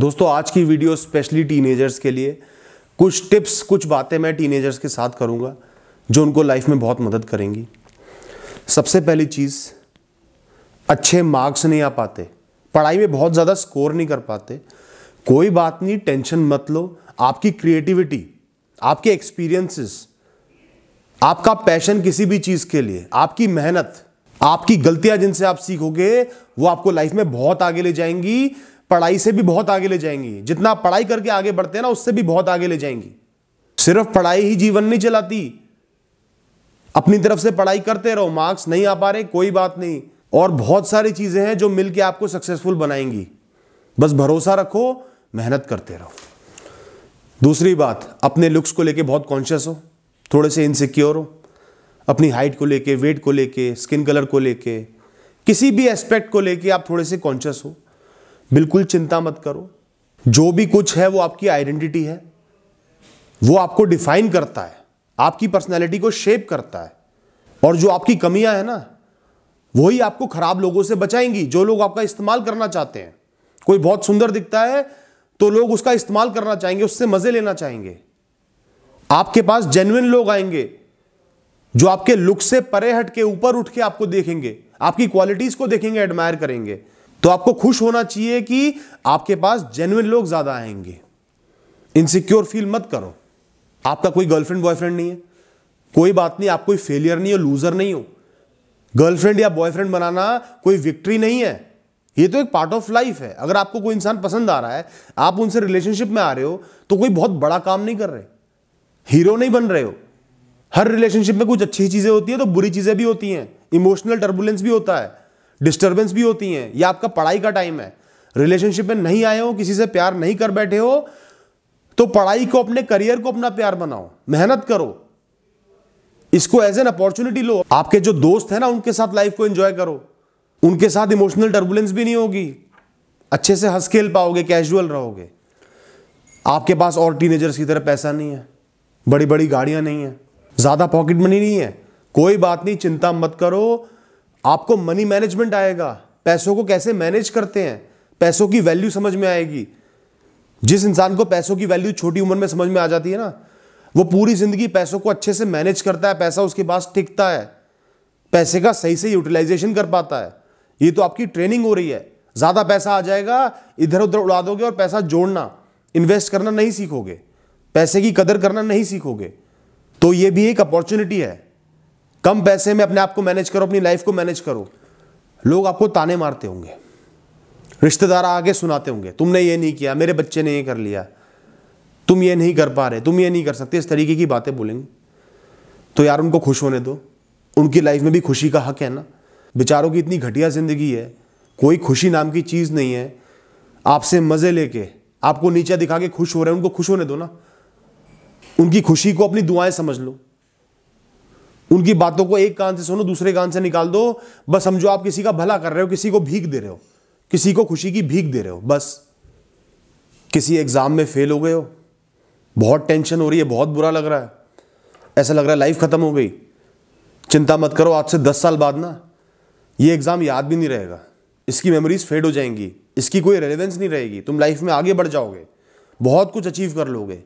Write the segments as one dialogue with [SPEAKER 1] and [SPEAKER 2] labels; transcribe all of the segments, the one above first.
[SPEAKER 1] दोस्तों आज की वीडियो स्पेशली टीनेजर्स के लिए कुछ टिप्स कुछ बातें मैं टीनेजर्स के साथ करूंगा जो उनको लाइफ में बहुत मदद करेंगी सबसे पहली चीज़ अच्छे मार्क्स नहीं आ पाते पढ़ाई में बहुत ज़्यादा स्कोर नहीं कर पाते कोई बात नहीं टेंशन मत लो आपकी क्रिएटिविटी आपके एक्सपीरियंसेस आपका पैशन किसी भी चीज़ के लिए आपकी मेहनत आपकी गलतियां जिनसे आप सीखोगे वो आपको लाइफ में बहुत आगे ले जाएंगी पढ़ाई से भी बहुत आगे ले जाएंगी जितना आप पढ़ाई करके आगे बढ़ते हैं ना उससे भी बहुत आगे ले जाएंगी सिर्फ पढ़ाई ही जीवन नहीं चलाती अपनी तरफ से पढ़ाई करते रहो मार्क्स नहीं आ पा रहे कोई बात नहीं और बहुत सारी चीजें हैं जो मिलकर आपको सक्सेसफुल बनाएंगी बस भरोसा रखो मेहनत करते रहो दूसरी बात अपने लुक्स को लेके बहुत कॉन्शियस हो थोड़े से इनसिक्योर हो अपनी हाइट को लेके वेट को लेके स्किन कलर को लेके किसी भी एस्पेक्ट को लेके आप थोड़े से कॉन्शियस हो बिल्कुल चिंता मत करो जो भी कुछ है वो आपकी आइडेंटिटी है वो आपको डिफाइन करता है आपकी पर्सनैलिटी को शेप करता है और जो आपकी कमियां हैं ना वही आपको खराब लोगों से बचाएंगी जो लोग आपका इस्तेमाल करना चाहते हैं कोई बहुत सुंदर दिखता है तो लोग उसका इस्तेमाल करना चाहेंगे उससे मजे लेना चाहेंगे आपके पास जेन्युन लोग आएंगे जो आपके लुक से परे हट के ऊपर उठ के आपको देखेंगे आपकी क्वालिटीज को देखेंगे एडमायर करेंगे तो आपको खुश होना चाहिए कि आपके पास जेन्युन लोग ज्यादा आएंगे इनसिक्योर फील मत करो आपका कोई गर्लफ्रेंड बॉयफ्रेंड नहीं है कोई बात नहीं आप कोई फेलियर नहीं हो लूजर नहीं हो गर्लफ्रेंड या बॉयफ्रेंड बनाना कोई विक्ट्री नहीं है ये तो एक पार्ट ऑफ लाइफ है अगर आपको कोई इंसान पसंद आ रहा है आप उनसे रिलेशनशिप में आ रहे हो तो कोई बहुत बड़ा काम नहीं कर रहे हीरो नहीं बन रहे हो हर रिलेशनशिप में कुछ अच्छी चीज़ें होती है तो बुरी चीज़ें भी होती हैं इमोशनल टर्बुलेंस भी होता है डिस्टर्बेंस भी होती हैं या आपका पढ़ाई का टाइम है रिलेशनशिप में नहीं आए हो किसी से प्यार नहीं कर बैठे हो तो पढ़ाई को अपने करियर को अपना प्यार बनाओ मेहनत करो इसको एज एन अपॉर्चुनिटी लो आपके जो दोस्त है ना उनके साथ लाइफ को एंजॉय करो उनके साथ इमोशनल टर्बुलेंस भी नहीं होगी अच्छे से हंस खेल पाओगे कैजुअल रहोगे आपके पास और टीनेजर्स की तरह पैसा नहीं है बड़ी बड़ी गाड़ियां नहीं है ज्यादा पॉकेट मनी नहीं है कोई बात नहीं चिंता मत करो आपको मनी मैनेजमेंट आएगा पैसों को कैसे मैनेज करते हैं पैसों की वैल्यू समझ में आएगी जिस इंसान को पैसों की वैल्यू छोटी उम्र में समझ में आ जाती है ना वो पूरी जिंदगी पैसों को अच्छे से मैनेज करता है पैसा उसके पास टिकता है पैसे का सही से यूटिलाइजेशन कर पाता है ये तो आपकी ट्रेनिंग हो रही है ज़्यादा पैसा आ जाएगा इधर उधर उड़ा दोगे और पैसा जोड़ना इन्वेस्ट करना नहीं सीखोगे पैसे की कदर करना नहीं सीखोगे तो ये भी एक अपॉर्चुनिटी है कम पैसे में अपने आप को मैनेज करो अपनी लाइफ को मैनेज करो लोग आपको ताने मारते होंगे रिश्तेदार आगे सुनाते होंगे तुमने ये नहीं किया मेरे बच्चे ने ये कर लिया तुम ये नहीं कर पा रहे तुम ये नहीं कर सकते इस तरीके की बातें बोलेंगे तो यार उनको खुश होने दो उनकी लाइफ में भी खुशी का हक है ना बेचारों की इतनी घटिया ज़िंदगी है कोई खुशी नाम की चीज़ नहीं है आपसे मज़े लेके आपको नीचे दिखा के खुश हो रहे हैं उनको खुश होने दो ना उनकी खुशी को अपनी दुआएं समझ लो उनकी बातों को एक कान से सुनो दूसरे कान से निकाल दो बस समझो आप किसी का भला कर रहे हो किसी को भीख दे रहे हो किसी को खुशी की भीख दे रहे हो बस किसी एग्ज़ाम में फेल हो गए हो बहुत टेंशन हो रही है बहुत बुरा लग रहा है ऐसा लग रहा है लाइफ ख़त्म हो गई चिंता मत करो आज से दस साल बाद ना ये एग्ज़ाम याद भी नहीं रहेगा इसकी मेमोरीज फेड हो जाएंगी इसकी कोई रेलिवेंस नहीं रहेगी तुम लाइफ में आगे बढ़ जाओगे बहुत कुछ अचीव कर लोगे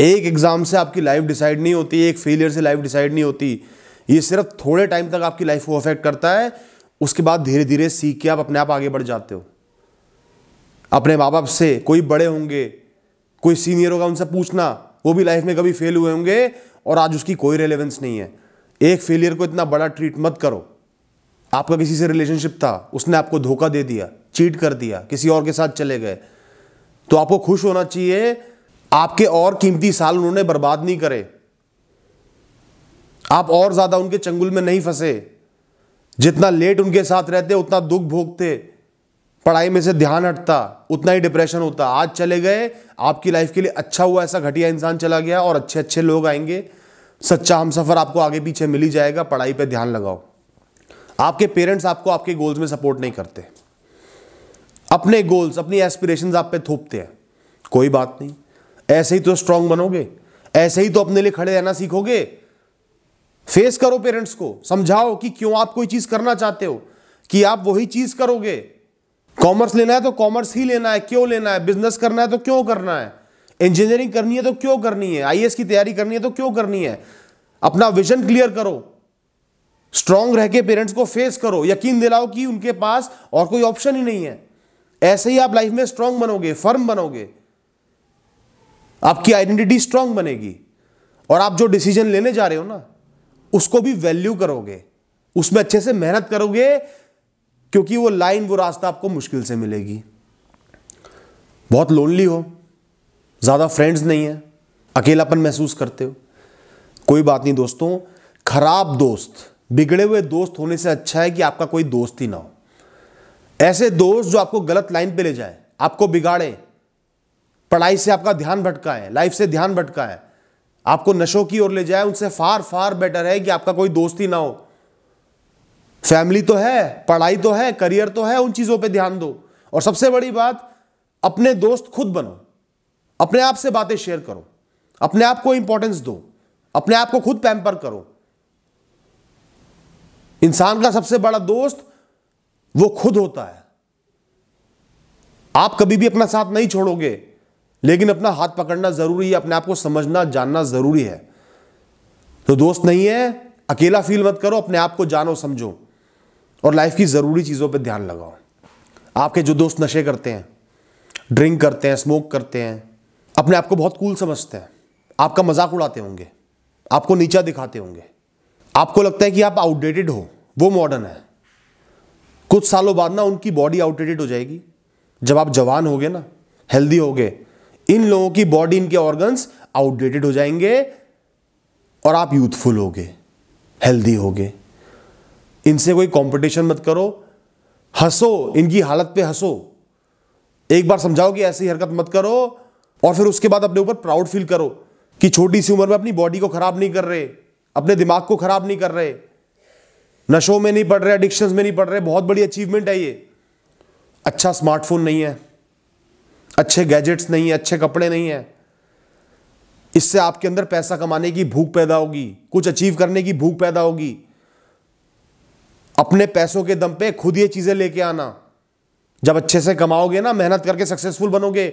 [SPEAKER 1] एक एग्ज़ाम से आपकी लाइफ डिसाइड नहीं होती एक फेलियर से लाइफ डिसाइड नहीं होती ये सिर्फ थोड़े टाइम तक आपकी लाइफ को अफेक्ट करता है उसके बाद धीरे धीरे सीख के आप अपने आप आगे बढ़ जाते हो अपने माँ बाप से कोई बड़े होंगे कोई सीनियर होगा उनसे पूछना वो भी लाइफ में कभी फेल हुए होंगे और आज उसकी कोई रेलेवेंस नहीं है एक फेलियर को इतना बड़ा ट्रीट मत करो आपका किसी से रिलेशनशिप था उसने आपको धोखा दे दिया चीट कर दिया किसी और के साथ चले गए तो आपको खुश होना चाहिए आपके और कीमती साल उन्होंने बर्बाद नहीं करे आप और ज्यादा उनके चंगुल में नहीं फंसे जितना लेट उनके साथ रहते उतना दुख भोगते पढ़ाई में से ध्यान हटता उतना ही डिप्रेशन होता आज चले गए आपकी लाइफ के लिए अच्छा हुआ ऐसा घटिया इंसान चला गया और अच्छे अच्छे लोग आएंगे सच्चा हम सफ़र आपको आगे पीछे मिल ही जाएगा पढ़ाई पे ध्यान लगाओ आपके पेरेंट्स आपको आपके गोल्स में सपोर्ट नहीं करते अपने गोल्स अपनी एस्पिरेशंस आप पे थोपते हैं कोई बात नहीं ऐसे ही तो स्ट्रांग बनोगे ऐसे ही तो अपने लिए खड़े रहना सीखोगे फेस करो पेरेंट्स को समझाओ कि क्यों आप कोई चीज करना चाहते हो कि आप वही चीज करोगे कॉमर्स लेना है तो कॉमर्स ही लेना है क्यों लेना है बिजनेस करना है तो क्यों करना है इंजीनियरिंग करनी है तो क्यों करनी है आईएएस की तैयारी करनी है तो क्यों करनी है अपना विजन क्लियर करो स्ट्रांग रह के पेरेंट्स को फेस करो यकीन दिलाओ कि उनके पास और कोई ऑप्शन ही नहीं है ऐसे ही आप लाइफ में स्ट्रांग बनोगे फर्म बनोगे आपकी आइडेंटिटी स्ट्रांग बनेगी और आप जो डिसीजन लेने जा रहे हो ना उसको भी वैल्यू करोगे उसमें अच्छे से मेहनत करोगे क्योंकि वो लाइन वो रास्ता आपको मुश्किल से मिलेगी बहुत लोनली हो ज़्यादा फ्रेंड्स नहीं है अकेलापन महसूस करते हो कोई बात नहीं दोस्तों खराब दोस्त बिगड़े हुए दोस्त होने से अच्छा है कि आपका कोई दोस्त ही ना हो ऐसे दोस्त जो आपको गलत लाइन पे ले जाए आपको बिगाड़े पढ़ाई से आपका ध्यान भटका है लाइफ से ध्यान भटका है आपको नशों की ओर ले जाए उनसे फार फार बेटर है कि आपका कोई दोस्ती ना हो फैमिली तो है पढ़ाई तो है करियर तो है उन चीज़ों पे ध्यान दो और सबसे बड़ी बात अपने दोस्त खुद बनो अपने आप से बातें शेयर करो अपने आप को इंपॉर्टेंस दो अपने आप को खुद पैम्पर करो इंसान का सबसे बड़ा दोस्त वो खुद होता है आप कभी भी अपना साथ नहीं छोड़ोगे लेकिन अपना हाथ पकड़ना ज़रूरी है अपने आप को समझना जानना ज़रूरी है तो दोस्त नहीं है अकेला फील मत करो अपने आप को जानो समझो और लाइफ की ज़रूरी चीज़ों पर ध्यान लगाओ आपके जो दोस्त नशे करते हैं ड्रिंक करते हैं स्मोक करते हैं अपने आप को बहुत कूल समझते हैं आपका मजाक उड़ाते होंगे आपको नीचा दिखाते होंगे आपको लगता है कि आप आउटडेटेड हो वो मॉडर्न है कुछ सालों बाद ना उनकी बॉडी आउटडेटेड हो जाएगी जब आप जवान होगे ना हेल्दी होगे इन लोगों की बॉडी इनके ऑर्गन्स आउटडेटेड हो जाएंगे और आप यूथफुल होगे हेल्दी होगे इनसे कोई कंपटीशन मत करो हंसो इनकी हालत पे हंसो एक बार समझाओ कि ऐसी हरकत मत करो और फिर उसके बाद अपने ऊपर प्राउड फील करो कि छोटी सी उम्र में अपनी बॉडी को खराब नहीं कर रहे अपने दिमाग को खराब नहीं कर रहे नशों में नहीं पड़ रहे एडिक्शंस में नहीं पड़ रहे बहुत बड़ी अचीवमेंट है ये अच्छा स्मार्टफोन नहीं है अच्छे गैजेट्स नहीं है अच्छे कपड़े नहीं है इससे आपके अंदर पैसा कमाने की भूख पैदा होगी कुछ अचीव करने की भूख पैदा होगी अपने पैसों के दम पे खुद ये चीज़ें लेके आना जब अच्छे से कमाओगे ना मेहनत करके सक्सेसफुल बनोगे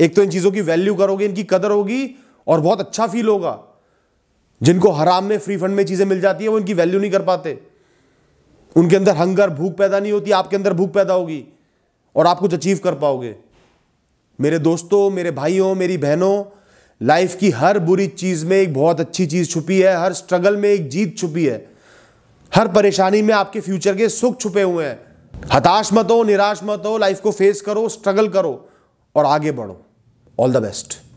[SPEAKER 1] एक तो इन चीज़ों की वैल्यू करोगे इनकी कदर होगी और बहुत अच्छा फील होगा जिनको हराम में फ्री फंड में चीज़ें मिल जाती है वो इनकी वैल्यू नहीं कर पाते उनके अंदर हंगर भूख पैदा नहीं होती आपके अंदर भूख पैदा होगी और आप कुछ अचीव कर पाओगे मेरे दोस्तों मेरे भाइयों मेरी बहनों लाइफ की हर बुरी चीज़ में एक बहुत अच्छी चीज़ छुपी है हर स्ट्रगल में एक जीत छुपी है हर परेशानी में आपके फ्यूचर के सुख छुपे हुए हैं हताश मत हो निराश मत हो लाइफ को फेस करो स्ट्रगल करो और आगे बढ़ो ऑल द बेस्ट